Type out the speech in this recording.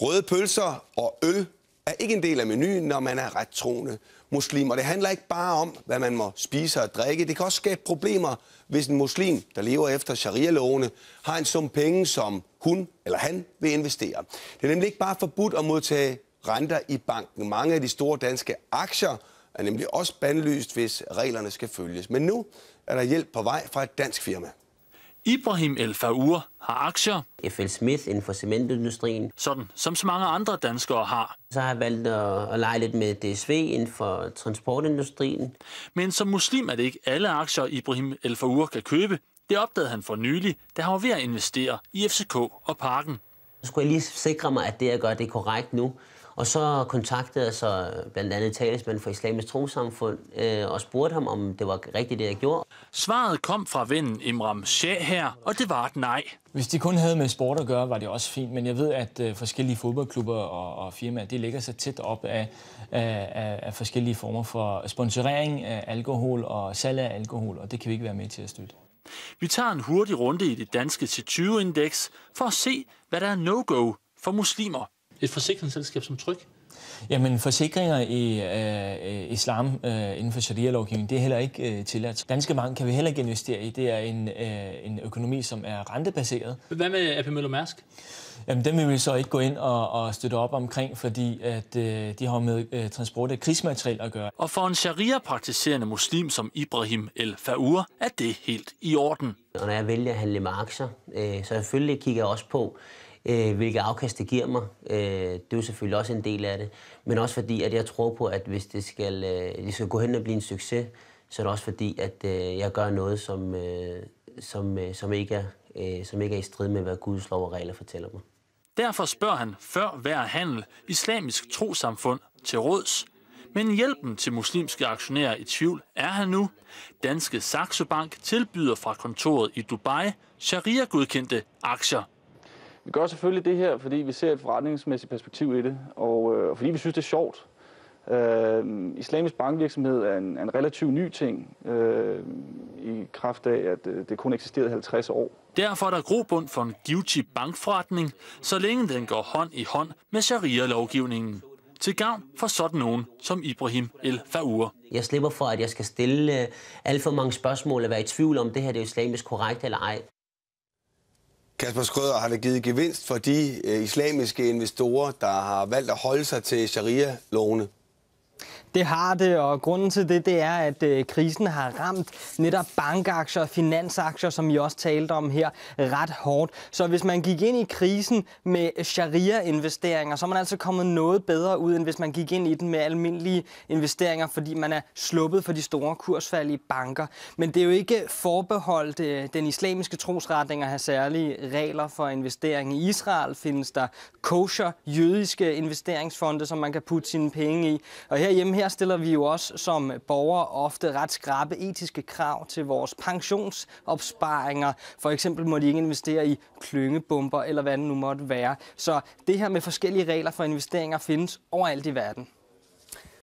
Røde pølser og øl er ikke en del af menuen, når man er ret troende muslim. Og det handler ikke bare om, hvad man må spise og drikke. Det kan også skabe problemer, hvis en muslim, der lever efter sharia-lovene, har en sum penge, som hun eller han vil investere. Det er nemlig ikke bare forbudt at modtage renter i banken. Mange af de store danske aktier er nemlig også bandlyst, hvis reglerne skal følges. Men nu er der hjælp på vej fra et dansk firma. Ibrahim El Faur har aktier. FL Smith inden for cementindustrien. Sådan, som så mange andre danskere har. Så har jeg valgt at, at lege lidt med DSV inden for transportindustrien. Men som muslim er det ikke alle aktier, Ibrahim El Faur kan købe. Det opdagede han for nylig, da han var ved at investere i FCK og Parken. Så skulle jeg lige sikre mig, at det, jeg gør, det er korrekt nu. Og så kontaktede jeg så blandt andet talesmand for Islamisk Trosamfund øh, og spurgte ham, om det var rigtigt, det jeg gjorde. Svaret kom fra vennen Imram Shah her, og det var et nej. Hvis de kun havde med sport at gøre, var det også fint, men jeg ved, at øh, forskellige fodboldklubber og, og firmaer, de ligger sig tæt op af, af, af forskellige former for sponsorering af alkohol og salg af alkohol, og det kan vi ikke være med til at støtte. Vi tager en hurtig runde i det danske C20-indeks for at se, hvad der er no-go for muslimer. Et forsikringsselskab som Tryg Jamen, forsikringer i øh, øh, islam øh, inden for sharia-lovgivningen, det er heller ikke øh, tilladt. Danske bank kan vi heller ikke investere i. Det er en, øh, en økonomi, som er rentebaseret. Hvad med AP Møller Mærsk? Jamen, dem vil vi så ikke gå ind og, og støtte op omkring, fordi at, øh, de har med øh, transport af krigsmateriel at gøre. Og for en sharia-praktiserende muslim som Ibrahim El Faur er det helt i orden. Og når jeg vælger at handle med aktier, øh, så selvfølgelig kigger jeg også på, øh, hvilke afkast det giver mig. Øh, det er jo selvfølgelig også en del af det, men også fordi, at jeg tror på, at hvis det skal, øh, det skal gå hen og blive en succes, så er det også fordi, at øh, jeg gør noget, som, øh, som, øh, som, ikke er, øh, som ikke er i strid med, hvad Guds lov og regler fortæller mig. Derfor spørger han før hver handel islamisk trosamfund til råds. Men hjælpen til muslimske aktionærer i tvivl er han nu. Danske Saxo Bank tilbyder fra kontoret i Dubai sharia-godkendte aktier. Vi gør selvfølgelig det her, fordi vi ser et forretningsmæssigt perspektiv i det, og øh, fordi vi synes, det er sjovt. Øh, islamisk bankvirksomhed er en, en relativt ny ting, øh, i kraft af, at øh, det kun eksisterede 50 år. Derfor er der grobund for en guilty bankforretning, så længe den går hånd i hånd med sharia-lovgivningen til gavn for sådan nogen som Ibrahim El Faur. Jeg slipper for, at jeg skal stille øh, alt for mange spørgsmål og være i tvivl om, det her det er islamisk korrekt eller ej. Kasper Skrøder, har det givet gevinst for de øh, islamiske investorer, der har valgt at holde sig til sharia-lovene? Det har det, og grunden til det, det er, at øh, krisen har ramt netop bankaktier og finansaktier, som I også talte om her, ret hårdt. Så hvis man gik ind i krisen med sharia-investeringer, så er man altså kommet noget bedre ud, end hvis man gik ind i den med almindelige investeringer, fordi man er sluppet for de store kursfald i banker. Men det er jo ikke forbeholdt øh, den islamiske trosretning at have særlige regler for investering. I Israel findes der kosher jødiske investeringsfonde, som man kan putte sine penge i. Og herhjemme her stiller vi jo også som borgere ofte ret skrabe etiske krav til vores pensionsopsparinger. For eksempel må de ikke investere i klyngebomber eller hvad det nu måtte være. Så det her med forskellige regler for investeringer findes overalt i verden.